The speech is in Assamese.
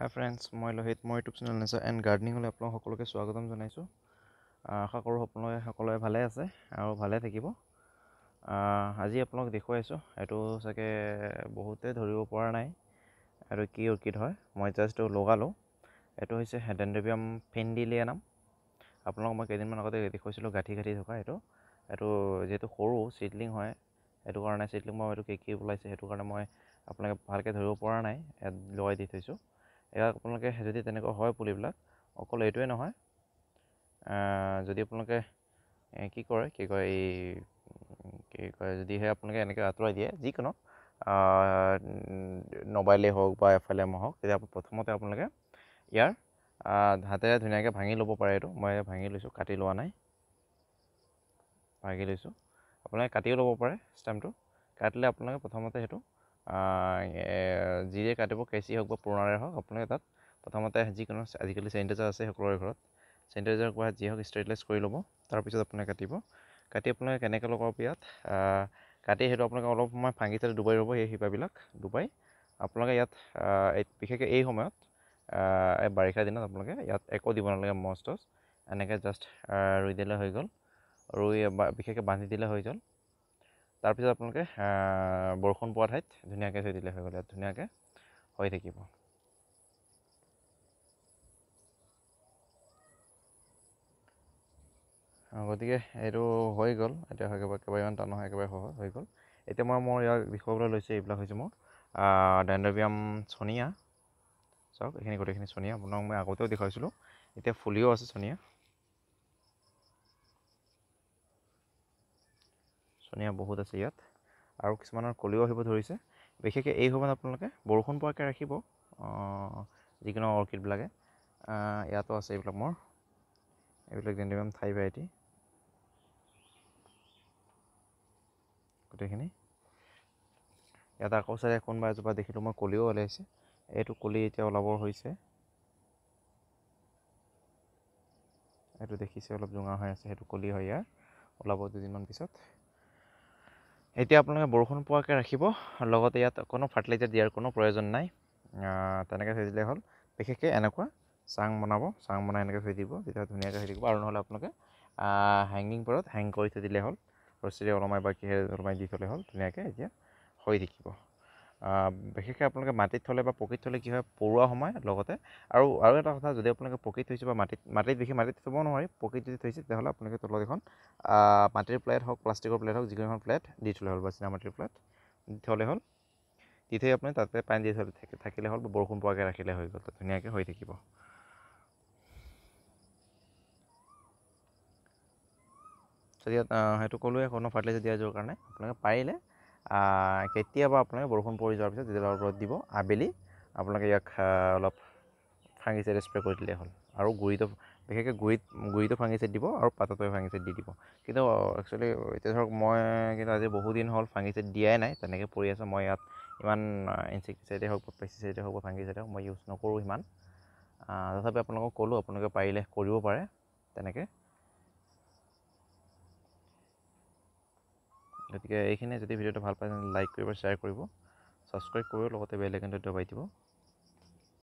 হাই ফ্ৰেণ্ডছ মই লোহিত মই ইউটিউব চেনেল নিছোঁ এণ্ড গাৰ্ডেনিঙলৈ আপোনালোক সকলোকে স্বাগতম জনাইছোঁ আশা কৰোঁ সকলোৱে সকলোৱে ভালে আছে আৰু ভালে থাকিব আজি আপোনালোক দেখুৱাইছোঁ এইটো চাগে বহুতে ধৰিব পৰা নাই এইটো কি অৰ্কিড হয় মই জাষ্ট লগালোঁ এইটো হৈছে হেডেণ্ডেবিয়াম ফেণ্ডিলিয়া নাম আপোনালোক মই কেইদিনমান আগতে দেখুৱাইছিলোঁ গাঁঠি গাঁঠি থকা এইটো এইটো যিহেতু সৰু চিডলিং হয় সেইটো কাৰণে চিডলিং মই এইটো কে কি ওলাইছে সেইটো কাৰণে মই আপোনালোকে ভালকৈ ধৰিব পৰা নাই লগাই দি থৈছোঁ এয়া আপোনালোকে যদি তেনেকুৱা হয় পুলিবিলাক অকল এইটোৱে নহয় যদি আপোনালোকে কি কৰে কি কয় এই কি কয় যদিহে আপোনালোকে এনেকৈ আঁতৰাই দিয়ে যিকোনো নবাইলেই হওক বা এফ এল এম হওক তেতিয়া প্ৰথমতে আপোনালোকে ইয়াৰ হাতেৰে ধুনীয়াকৈ ভাঙি ল'ব পাৰে এইটো মই ভাঙি লৈছোঁ কাটি লোৱা নাই ভাঙি লৈছোঁ আপোনালোকে কাটিও ল'ব পাৰে ষ্টেমটো কাটিলে আপোনালোকে প্ৰথমতে সেইটো যিয়ে কাটিব কেঁচি হওক বা পুৰণাৰে হওক আপোনালোকে তাত প্ৰথমতে যিকোনো আজিকালি চেনিটাইজাৰ আছে সকলোৰে ঘৰত চেনিটাইজাৰ কৰা যি হওক ষ্টেৰিলাইজ কৰি ল'ব তাৰপিছত আপোনালোকে কাটিব কাটি আপোনালোকে কেনেকৈ লগাব ইয়াত কাটি সেইটো আপোনালোকে অলপ সময় ভাঙি চাই ডুবাই ৰ'ব সেই শিপাবিলাক ডুবাই আপোনালোকে ইয়াত বিশেষকৈ এই সময়ত বাৰিষা দিনত আপোনালোকে ইয়াত একো দিব নালাগে মচ টচ এনেকৈ জাষ্ট ৰুই দিলে হৈ গ'ল ৰুই বিশেষকৈ বান্ধি দিলে হৈ গ'ল তাৰপিছত আপোনালোকে বৰষুণ পোৱা ঠাইত ধুনীয়াকৈ থৈ দিলে হৈ গ'লে ধুনীয়াকৈ হৈ থাকিব গতিকে এইটো হৈ গ'ল এতিয়া একেবাৰে একেবাৰে ইমান টান নহয় একেবাৰে সহজ হৈ গ'ল এতিয়া মই মোৰ ইয়াক দেখুৱাবলৈ লৈছোঁ এইবিলাক হৈছে মোৰ ডেণ্ডবিয়াম চনিয়া চাওক এইখিনি গোটেইখিনি চনিয়া আপোনাক মই আগতেও দেখুৱাইছিলোঁ এতিয়া ফুলিও আছে চনিয়া চনিয়া বহুত আছে ইয়াত আৰু কিছুমানৰ কলিও আহিব ধৰিছে বিশেষকৈ এই সময়ত আপোনালোকে বৰষুণ পোৱাকৈ ৰাখিব যিকোনো অৰ্কিডবিলাকে ইয়াতো আছে এইবিলাক মোৰ এইবিলাক জেণ্ডিমাম থাই ভেৰাইটি গোটেইখিনি ইয়াত আকৌ চাই কোনোবা এজোপা দেখিলোঁ মই কলিও ওলাইছে এইটো কলি এতিয়া ওলাবৰ হৈছে এইটো দেখিছে অলপ জোঙা হৈ আছে সেইটো কলি হয় ইয়াৰ ওলাব দুদিনমান পিছত এতিয়া আপোনালোকে বৰষুণ পোৱাকৈ ৰাখিব লগতে ইয়াত কোনো ফাৰ্টিলাইজাৰ দিয়াৰ কোনো প্ৰয়োজন নাই তেনেকৈ থৈ দিলে হ'ল বিশেষকৈ এনেকুৱা চাং বনাব চাং বনাই এনেকৈ থৈ দিব তেতিয়া ধুনীয়াকৈ থৈ দিব আৰু নহ'লে আপোনালোকে হেংগিং পৰত হেং কৰি থৈ দিলে হ'ল ৰছীৰে ওলমাই বা কিহেৰে ওলমাই দি থ'লে হ'ল ধুনীয়াকৈ এতিয়া হৈ থাকিব বিশেষকৈ আপোনালোকে মাটিত থ'লে বা পকীত থ'লে কি হয় পৰুৱা সময় লগতে আৰু আৰু এটা কথা যদি আপোনালোকে পকীত থৈছে বা মাটিত মাটিত দেখি মাটিত থ'ব নোৱাৰি পকীত যদি থৈছে তেতিয়াহ'লে আপোনালোকে তলত এখন মাটিৰ প্লেট হওক প্লাষ্টিকৰ প্লেট হওক যিকোনো এখন প্লেট দি থ'লে হ'ল বা চিনা মাটিৰ প্লেট দি থ'লে হ'ল দি থৈ আপুনি তাতে পানী দি থ'লে থাকিলে হ'ল বা বৰষুণ পোৱাকৈ ৰাখিলে হৈ গ'ল ধুনীয়াকৈ হৈ থাকিব যদি সেইটো ক'লোৱে কোনো ফাৰ্টিলাইজাৰ দিয়া যোৱাৰ কাৰণে আপোনালোকে পাৰিলে কেতিয়াবা আপোনালোকে বৰষুণ পৰি যোৱাৰ পিছত যেতিয়া অলপ ৰ'দ দিব আবেলি আপোনালোকে ইয়াক অলপ ফাংগিচাইড স্প্ৰে' কৰি দিলেই হ'ল আৰু গুড়িটো বিশেষকৈ গুড়িত গুড়িটো ফাংগিচাইড দিব আৰু পাতটো ফাংগিচাইড দি দিব কিন্তু একচুৱেলি এতিয়া ধৰক মই কিন্তু আজি বহুদিন হ'ল ফাংগিচাইড দিয়াই নাই তেনেকৈ পৰি আছে মই ইয়াত ইমান ইনচেক্টিচাইডে হওক বা পেষ্টিচাইডে হওক বা ফাংগিচাইডে হওক মই ইউজ নকৰোঁ সিমান তথাপি আপোনালোকক ক'লোঁ আপোনালোকে পাৰিলে কৰিব পাৰে তেনেকৈ গতিকে এইখিনিয়ে যদি ভিডিঅ'টো ভাল পায় লাইক কৰিব শ্বেয়াৰ কৰিব ছাবস্ক্ৰাইব কৰিব লগতে বেল দবাই দিব